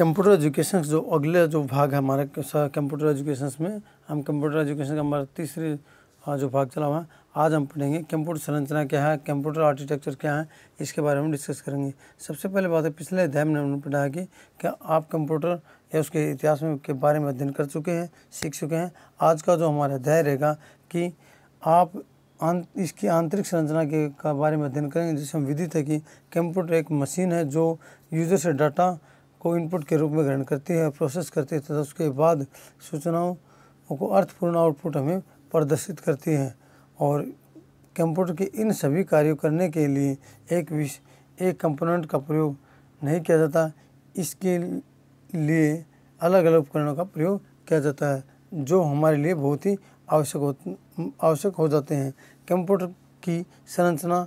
computer education जो अगले जो भाग है हमारे कंप्यूटर एजुकेशन में हम कंप्यूटर एजुकेशन का हमारा तीसरी जो भाग चला हुआ है आज हम पढ़ेंगे कंप्यूटर संरचना क्या है कंप्यूटर आर्किटेक्चर क्या है इसके बारे में डिस्कस करेंगे सबसे पहले बात है पिछले अध्याय में हमने पढ़ाया कि क्या आप कंप्यूटर या उसके इतिहास में के बारे में अध्ययन कर चुके हैं सीख चुके हैं आज का जो हमारा अध्याय रहेगा कि आप आं, इसकी आंतरिक संरचना के का बारे में अध्ययन करेंगे जिससे हम विदित है कि कंप्यूटर एक मशीन है जो यूजर से डाटा को इनपुट के रूप में ग्रहण करती है प्रोसेस करती है तथा तो उसके बाद सूचनाओं को अर्थपूर्ण आउटपुट हमें प्रदर्शित करती है और कंप्यूटर के इन सभी कार्यों करने के लिए एक विश एक कंपोनेंट का प्रयोग नहीं किया जाता इसके लिए अलग अलग उपकरणों का प्रयोग किया जाता है जो हमारे लिए बहुत ही आवश्यक हो आवश्यक हो जाते हैं कंप्यूटर की संरचना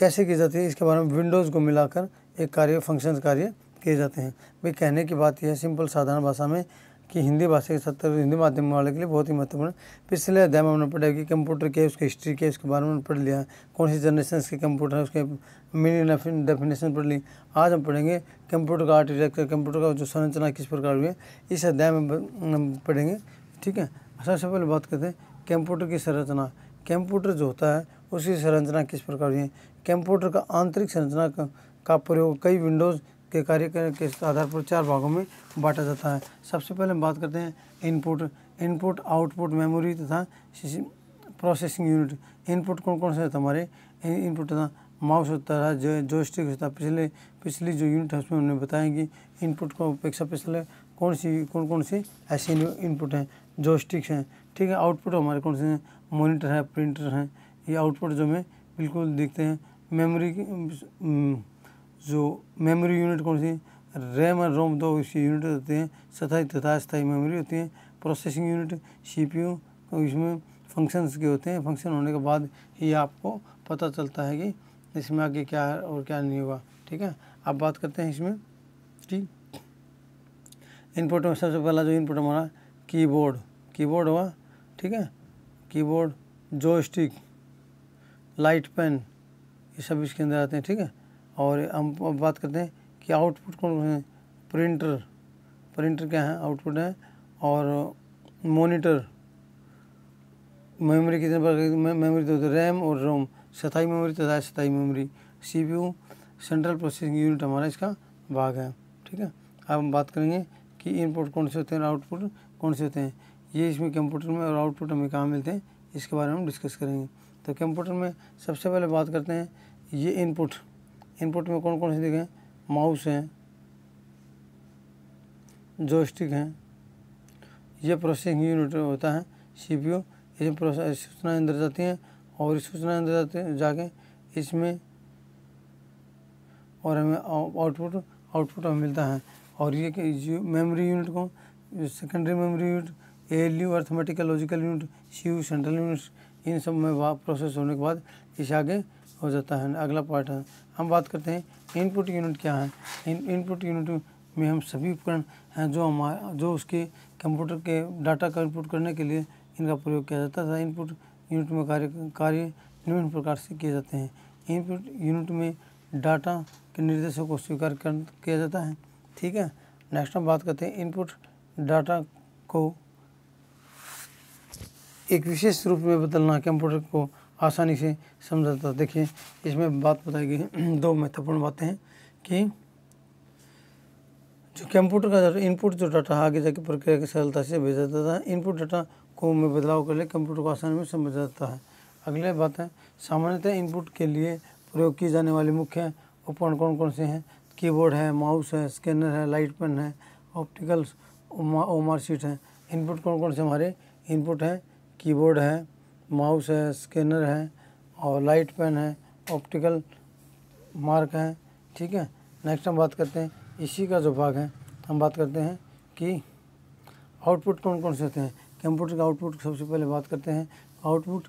कैसे की जाती है इसके बारे में विंडोज़ को मिलाकर एक कार्य फंक्शन कार्य किए जाते हैं भाई कहने की बात यह है सिंपल साधारण भाषा में कि हिंदी भाषा के साथ हिंदी माध्यम वाले के लिए बहुत ही महत्वपूर्ण पिछले अध्याय में हमने पढ़ा कि कंप्यूटर के उसके हिस्ट्री के उसके बारे में पढ़ लिया कौन सी जनरेशन के कंप्यूटर है उसके मिनी डेफिनेशन पढ़ ली आज हम पढ़ेंगे कंप्यूटर का आर्टिटेक्चर कंप्यूटर का जो संरचना किस प्रकार हुई है इस अध्याय में पढ़ेंगे ठीक है अच्छा, सबसे पहले बात करते हैं कंप्यूटर की संरचना कंप्यूटर जो होता है उसकी संरचना किस प्रकार हुई है कंप्यूटर का आंतरिक संरचना का प्रयोग कई विंडोज़ के कार्य के आधार पर चार भागों में बांटा जाता है सबसे पहले हम बात करते हैं इनपुट इनपुट आउटपुट मेमोरी तथा प्रोसेसिंग यूनिट इनपुट कौन कौन से होता है हमारे इनपुट तथा माउस होता है जो स्टिक होता है पिछले पिछली जो यूनिट है उसमें हमने बताया कि इनपुट को अपेक्षा पिछले कौन सी कौन कौन सी ऐसे इनपुट हैं जो स्टिक्स हैं ठीक है आउटपुट हमारे कौन से हैं मोनीटर है प्रिंटर हैं ये आउटपुट जो हमें बिल्कुल देखते हैं मेमोरी जो मेमोरी यूनिट कौन सी रैम और रोम दो इसकी यूनिट होते हैं स्थाई तथा स्थाई मेमोरी होती है processing unit C P U इसमें फंक्शंस के होते हैं फंक्शन होने के बाद ही आपको पता चलता है कि इसमें आगे क्या है और क्या नहीं हुआ ठीक है अब बात करते हैं इसमें ठीक इनपुट में सबसे पहला जो इनपुट हमारा कीबोर्ड कीबोर्ड हुआ ठीक है कीबोर्ड स्टिक लाइट पेन ये सब इसके अंदर आते हैं ठीक है और हम बात करते हैं कि आउटपुट कौन है प्रिंटर प्रिंटर क्या है आउटपुट है और मोनीटर मेमोरी कितने प्रकार की मेमोरी दो तो रैम और रोम सताई मेमोरी तथा तो सताई memory C P U central processing unit हमारा इसका भाग है ठीक है अब हम बात करेंगे कि इनपुट कौन से होते हैं और आउटपुट कौन से होते हैं ये इसमें कंप्यूटर में और आउटपुट हमें कहाँ मिलते हैं इसके बारे में हम डिस्कस करेंगे तो कंप्यूटर में सबसे पहले बात करते हैं ये इनपुट इनपुट में कौन कौन से दिखें माउस हैं जोस्टिक हैं ये प्रोसेसिंग यूनिट होता है सीपीयू इसमें प्रोसेस सूचनाएँ अंदर जाती हैं और इस अंदर जाते जाके इसमें और हमें आउटपुट आउटपुट हमें मिलता है और ये मेमोरी यूनिट को secondary memory unit A L U arithmetical logical unit C U central unit इन सब में प्रोसेस होने के बाद इसे आगे हो जाता है अगला पार्ट है हम बात करते हैं इनपुट यूनिट क्या है इन इनपुट यूनिट में हम सभी उपकरण हैं जो हम जो उसके कंप्यूटर के डाटा का इनपुट करने के लिए इनका प्रयोग किया जाता था इनपुट यूनिट में कार्य कार्य निम्न प्रकार से किए जाते हैं इनपुट यूनिट में डाटा के निर्देशों को स्वीकार कर किया जाता है ठीक है नेक्स्ट हम बात करते हैं इनपुट डाटा को एक विशेष रूप में बदलना कंप्यूटर को आसानी से समझ जाता देखिए इसमें बात बताई गई दो महत्वपूर्ण बातें हैं कि जो कंप्यूटर का इनपुट जो डाटा आगे जाके प्रक्रिया की सरलता से भेजा जाता है इनपुट डाटा को में बदलाव कर ले कंप्यूटर को आसानी में समझ जाता है अगले बात है सामान्यतः इनपुट के लिए प्रयोग की जाने वाले मुख्य उपकरण कौन कौन से हैं कीबोर्ड है माउस है स्कैनर है लाइट पेन है ऑप्टिकल ओमार शीट है इनपुट कौन कौन से हमारे इनपुट हैं कीबोर्ड है माउस है स्कैनर है और लाइट पेन है ऑप्टिकल मार्क है ठीक है नेक्स्ट हम बात करते हैं इसी का जो भाग है हम बात करते हैं कि आउटपुट कौन कौन से होते हैं कंप्यूटर का आउटपुट सबसे पहले बात करते हैं आउटपुट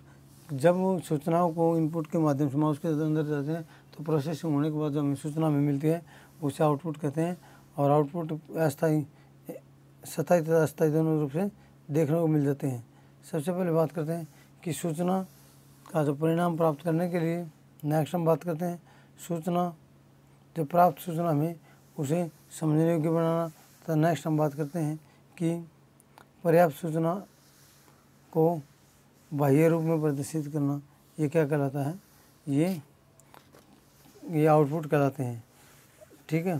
जब सूचनाओं को इनपुट के माध्यम से माउस के अंदर जाते हैं तो प्रोसेसिंग होने के बाद जो हमें सूचना हमें मिलती है उसे आउटपुट कहते हैं और आउटपुट अस्थाई सताई तथा अस्थाई दोनों रूप से देखने को मिल जाते हैं सबसे पहले बात करते हैं की सूचना का जो परिणाम प्राप्त करने के लिए नेक्स्ट हम बात करते हैं सूचना जो प्राप्त सूचना में उसे समझने योग्य बनाना तथा नेक्स्ट हम बात करते हैं कि पर्याप्त सूचना को बाह्य रूप में प्रदर्शित करना ये क्या कहलाता है ये ये आउटपुट कहलाते हैं ठीक है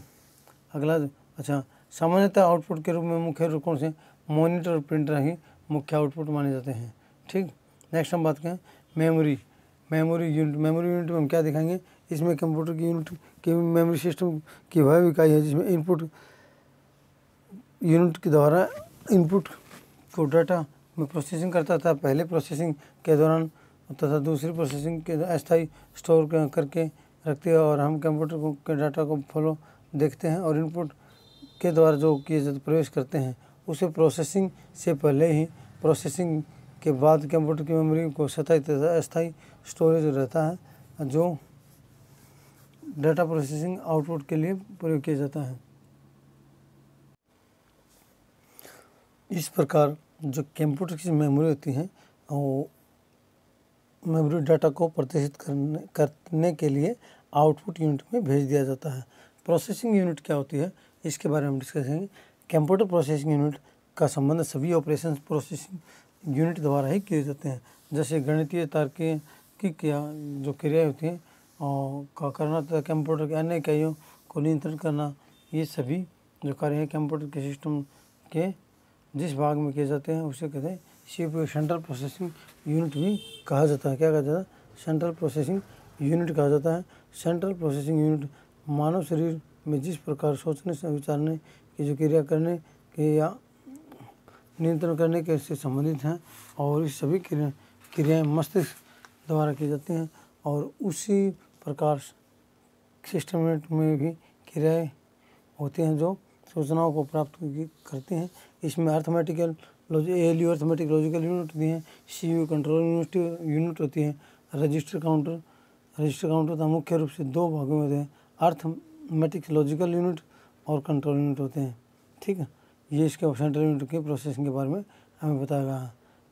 अगला अच्छा सामान्यतः आउटपुट के रूप में मुख्य रूपों से मॉनिटर और प्रिंटर ही मुख्य आउटपुट माने जाते हैं ठीक नेक्स्ट हम बात करें memory memory unit memory unit में हम क्या दिखाएंगे इसमें कंप्यूटर की यूनिट की मेमोरी सिस्टम की वह इकाई है जिसमें इनपुट यूनिट के द्वारा इनपुट को डाटा में प्रोसेसिंग करता था पहले प्रोसेसिंग के दौरान तथा दूसरी प्रोसेसिंग के अस्थाई स्टोर करके रखते हैं और हम कंप्यूटर के डाटा को फॉलो देखते हैं और इनपुट के द्वारा जो किए जाते प्रवेश करते हैं उसे प्रोसेसिंग से पहले ही प्रोसेसिंग के बाद कंप्यूटर की मेमोरी को सतही तथा स्टोरेज रहता है जो डाटा प्रोसेसिंग आउटपुट के लिए प्रयोग किया जाता है इस प्रकार जो कंप्यूटर की मेमोरी होती है वो मेमोरी डाटा को प्रदर्शित करने करने के लिए आउटपुट यूनिट में भेज दिया जाता है प्रोसेसिंग यूनिट क्या होती है इसके बारे में हम डिस्कस करेंगे कंप्यूटर प्रोसेसिंग यूनिट का संबंध सभी ऑपरेशन प्रोसेसिंग यूनिट द्वारा ही किए जाते हैं जैसे गणितीय तार्किक की क्या जो क्रियाएँ होती हैं और का करना तथा कंप्यूटर के अन्य इकाइयों को नियंत्रण करना ये सभी जो कार्य हैं कंप्यूटर के सिस्टम के जिस भाग में किए जाते हैं उसे कहते हैं C P central processing unit भी कहा जाता है क्या कहा जाता है सेंट्रल प्रोसेसिंग यूनिट कहा जाता है सेंट्रल प्रोसेसिंग यूनिट मानव शरीर में जिस प्रकार सोचने से विचारने की जो क्रिया करने के या नियंत्रण करने के से संबंधित हैं और इस सभी क्रिया क्रियाएँ मस्तिष्क द्वारा की जाती हैं और उसी प्रकार सिस्टमेट में भी क्रियाएँ होती हैं जो सूचनाओं को प्राप्त करती हैं इसमें arithmetical L U arithmetic logical unit होती हैं C U control unit unit होती है रजिस्टर काउंटर रजिस्टर काउंटर तो मुख्य रूप से दो भागों में होते हैं अर्थमेटिक लॉजिकल यूनिट और कंट्रोल यूनिट होते हैं ठीक है ये इसके ऑप्शन ट्रेड के प्रोसेसिंग के बारे में हमें बताएगा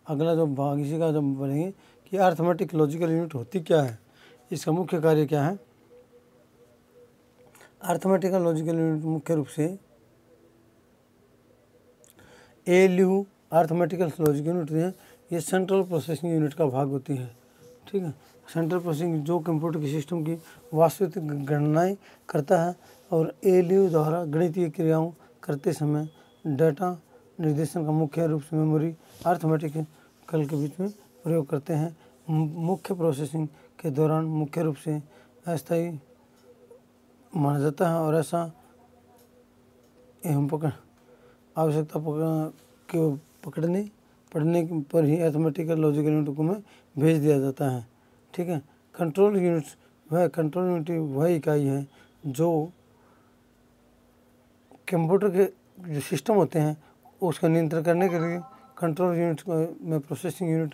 अगला जो भाग इसी का जब बनेंगे कि अर्थमेटिक लॉजिकल यूनिट होती क्या है इसका मुख्य कार्य क्या है अर्थमेटिकल लॉजिकल यूनिट मुख्य रूप से L U arithmetical logical unit हैं ये सेंट्रल प्रोसेसिंग यूनिट का भाग होती है ठीक है सेंट्रल प्रोसेसिंग जो कंप्यूटर के सिस्टम की वास्तविक गणनाएं करता है और एल यू द्वारा गणितीय क्रियाओं करते समय डाटा निर्देशन का मुख्य रूप से मेमोरी अर्थमेटिक कल के बीच में प्रयोग करते हैं मुख्य प्रोसेसिंग के दौरान मुख्य रूप से अस्थायी माना जाता है और ऐसा हम पकड़ आवश्यकता के पकड़ने पढ़ने पर ही एथमेटिकल लॉजिकल यूनिट को में भेज दिया जाता है ठीक है कंट्रोल यूनिट्स वह कंट्रोल यूनिट वह इकाई है जो कंप्यूटर के जो सिस्टम होते हैं उसको नियंत्रण करने के लिए कंट्रोल यूनिट में प्रोसेसिंग यूनिट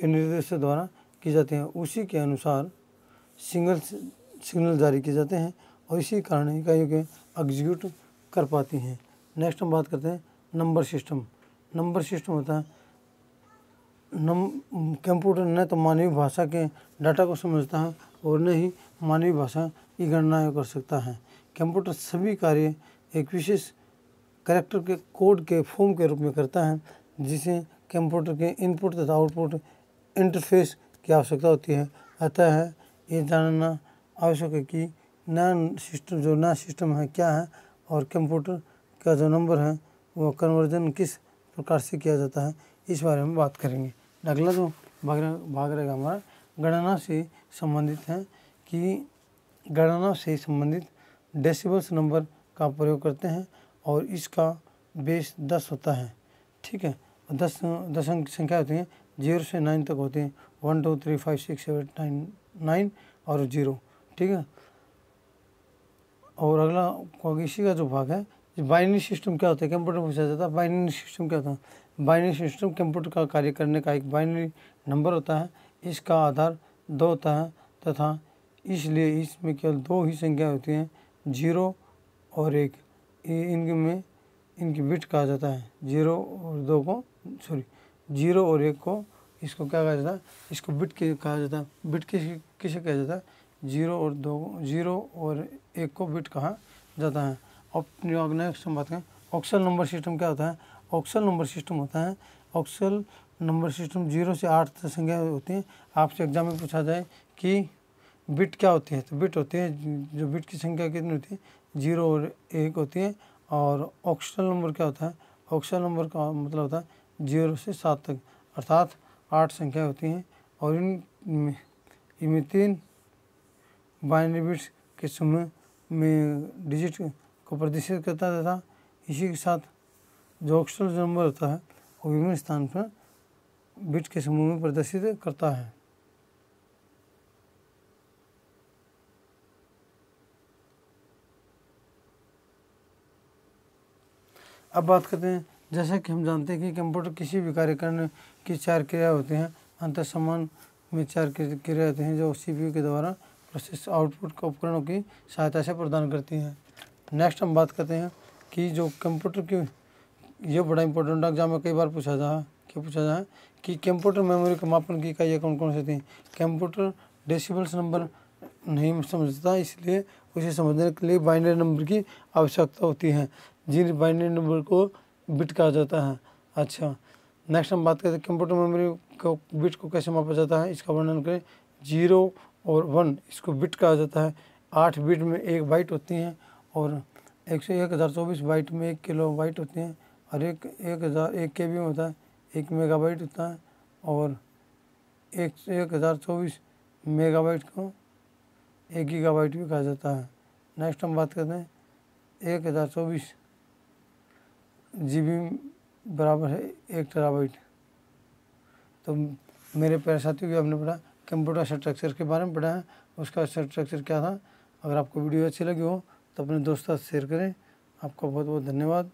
के निर्देश द्वारा किए जाते हैं उसी के अनुसार सिंगल सिग्नल जारी किए जाते हैं और इसी कारण इकाइयों के एग्जीक्यूट कर पाती हैं नेक्स्ट हम बात करते हैं नंबर सिस्टम नंबर सिस्टम होता है नम कंप्यूटर न तो मानवीय भाषा के डाटा को समझता है और न ही मानवीय भाषा की गणनाएँ कर सकता है कंप्यूटर सभी कार्य एक विशेष करेक्टर के कोड के फॉर्म के रूप में करता है जिसे कंप्यूटर के इनपुट तथा आउटपुट इंटरफेस की आवश्यकता होती है अतः ये जानना आवश्यक है कि नया सिस्टम जो नया सिस्टम है क्या है और कंप्यूटर का जो नंबर है वो कन्वर्जन किस प्रकार से किया जाता है इस बारे में बात करेंगे अगला जो भाग भाग रहेगा हमारा गणना से संबंधित है कि गणना से संबंधित डेसिबल्स नंबर का प्रयोग करते हैं और इसका बेस दस होता है ठीक है दस दस अंक संख्या होती हैं जीरो से नाइन तक होती हैं one two three five six seven nine nine और जीरो ठीक है और अगला इसी का जो भाग है बाइनरी सिस्टम क्या होता है कंप्यूटर में पूछा जाता है बाइनरी सिस्टम क्या होता है बाइनरी सिस्टम कंप्यूटर का कार्य करने का एक बाइनरी नंबर होता है इसका आधार दो होता है तथा इसलिए इसमें केवल दो ही संख्या होती हैं जीरो और एक इनके में इनकी बिट कहा जाता है जीरो और दो को सॉरी जीरो और एक को इसको क्या कहा जाता है इसको बिट के कहा जाता है बिट किस किसे कहा जाता है जीरो और दो जीरो और एक को बिट कहा जाता है अब नेक्स्ट हम बात करें ऑक्सल नंबर सिस्टम क्या होता है ऑक्सल नंबर सिस्टम होता है ऑक्सल नंबर सिस्टम जीरो से आठ संख्या होती है आपसे एग्जाम में पूछा जाए कि बिट क्या होती है तो बिट होती है जो बिट की संख्या कितनी होती है जीरो और एक होती है और ऑक्सीजन नंबर क्या होता है ऑक्सीजन नंबर का मतलब होता है जीरो से सात तक अर्थात आठ संख्या होती हैं और इन इनमें तीन बाइनरी बिट्स के समूह में डिजिट को प्रदर्शित करता रहता इसी के साथ जो ऑक्सीजन नंबर होता है वो विभिन्न स्थान पर बिट के समूह में प्रदर्शित करता है अब बात करते हैं जैसा कि हम जानते हैं कि कंप्यूटर किसी भी कार्य करने की चार क्रिया होती हैं अंत समान में चार क्रिया होती हैं जो सी के द्वारा प्रोसेस आउटपुट के उपकरणों की सहायता से प्रदान करती हैं नेक्स्ट हम बात करते हैं कि जो कंप्यूटर की ये बड़ा इंपॉर्टेंट एग्जाम में कई बार पूछा जा क्या पूछा जाए कि कंप्यूटर मेमोरी के मापन की इकाइयाँ कौन कौन से थी कंप्यूटर डेसिबल्स नंबर नहीं समझता इसलिए उसे समझने के लिए बाइनरी नंबर की आवश्यकता होती है जीरो बाइनरी नंबर को बिट कहा जाता है अच्छा नेक्स्ट हम बात करते हैं कंप्यूटर मेमोरी को बिट को कैसे मापा जाता है इसका वर्णन करें जीरो और वन इसको बिट कहा जाता है आठ बिट में एक बाइट होती हैं और एक सौ एक हज़ार चौबीस बाइट में एक किलो बाइट होती हैं और एक एक हज़ार एक के बी में होता है एक बाइट होता है और एक सौ एक हज़ार चौबीस बाइट को एक गीगा बाइट भी कहा जाता है नेक्स्ट हम बात करते हैं एक हज़ार चौबीस जी बी बराबर है एक टेराबाइट तो मेरे प्यारे साथियों भी हमने पढ़ा कंप्यूटर स्ट्रक्चर के बारे में पढ़ा है उसका स्ट्रक्चर क्या था अगर आपको वीडियो अच्छी लगी हो तो अपने दोस्तों साथ शेयर करें आपका बहुत बहुत धन्यवाद